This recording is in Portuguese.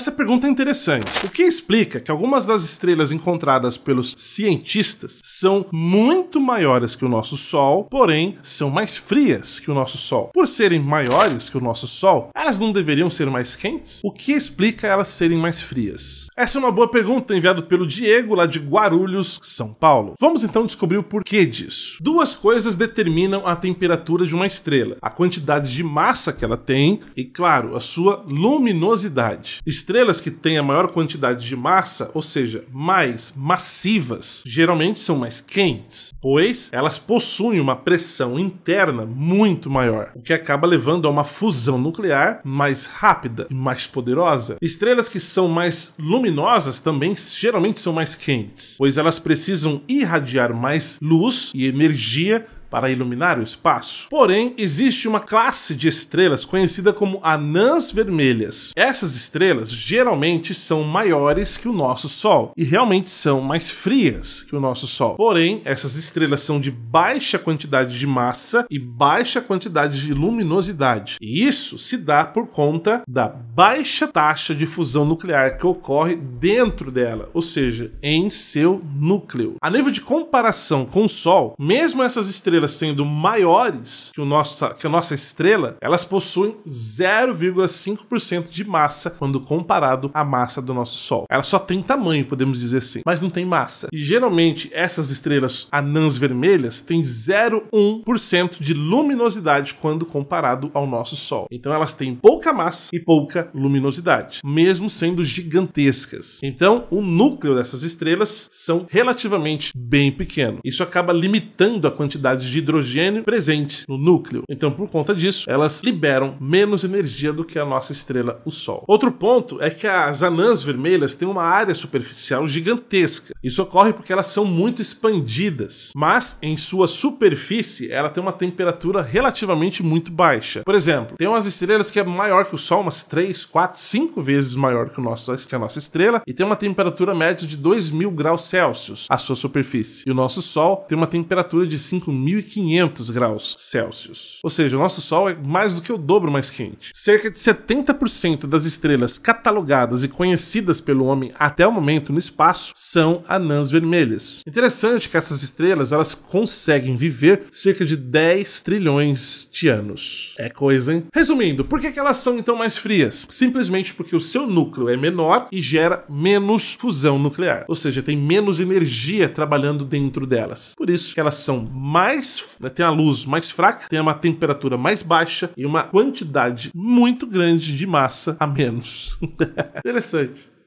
Essa pergunta é interessante. O que explica que algumas das estrelas encontradas pelos cientistas são muito maiores que o nosso Sol, porém são mais frias que o nosso Sol. Por serem maiores que o nosso Sol, elas não deveriam ser mais quentes? O que explica elas serem mais frias? Essa é uma boa pergunta enviada pelo Diego, lá de Guarulhos, São Paulo. Vamos então descobrir o porquê disso. Duas coisas determinam a temperatura de uma estrela: a quantidade de massa que ela tem e, claro, a sua luminosidade estrelas que têm a maior quantidade de massa, ou seja, mais massivas, geralmente são mais quentes, pois elas possuem uma pressão interna muito maior, o que acaba levando a uma fusão nuclear mais rápida e mais poderosa. Estrelas que são mais luminosas também geralmente são mais quentes, pois elas precisam irradiar mais luz e energia para iluminar o espaço. Porém, existe uma classe de estrelas conhecida como anãs vermelhas. Essas estrelas geralmente são maiores que o nosso Sol e realmente são mais frias que o nosso Sol. Porém, essas estrelas são de baixa quantidade de massa e baixa quantidade de luminosidade. E isso se dá por conta da baixa taxa de fusão nuclear que ocorre dentro dela, ou seja, em seu núcleo. A nível de comparação com o Sol, mesmo essas estrelas estrelas sendo maiores que, o nosso, que a nossa estrela, elas possuem 0,5% de massa quando comparado à massa do nosso Sol. Ela só tem tamanho, podemos dizer assim, mas não tem massa. E geralmente essas estrelas anãs vermelhas têm 0,1% de luminosidade quando comparado ao nosso Sol. Então elas têm pouca massa e pouca luminosidade, mesmo sendo gigantescas. Então o núcleo dessas estrelas são relativamente bem pequeno. Isso acaba limitando a quantidade de hidrogênio presente no núcleo. Então, por conta disso, elas liberam menos energia do que a nossa estrela, o Sol. Outro ponto é que as anãs vermelhas têm uma área superficial gigantesca. Isso ocorre porque elas são muito expandidas, mas em sua superfície ela tem uma temperatura relativamente muito baixa. Por exemplo, tem umas estrelas que é maior que o Sol, umas 3, 4, 5 vezes maior que, o nosso, que a nossa estrela, e tem uma temperatura média de 2.000 graus Celsius à sua superfície. E o nosso Sol tem uma temperatura de 5.000 1.500 graus Celsius. Ou seja, o nosso Sol é mais do que o dobro mais quente. Cerca de 70% das estrelas catalogadas e conhecidas pelo homem até o momento no espaço são anãs vermelhas. Interessante que essas estrelas elas conseguem viver cerca de 10 trilhões de anos. É coisa, hein? Resumindo, por que, elas são então mais frias? Simplesmente porque o seu núcleo é menor e gera menos fusão nuclear, ou seja, tem menos energia trabalhando dentro delas. Por isso que elas são mais mais. Né, tem a luz mais fraca, tem uma temperatura mais baixa e uma quantidade muito grande de massa a menos. Interessante.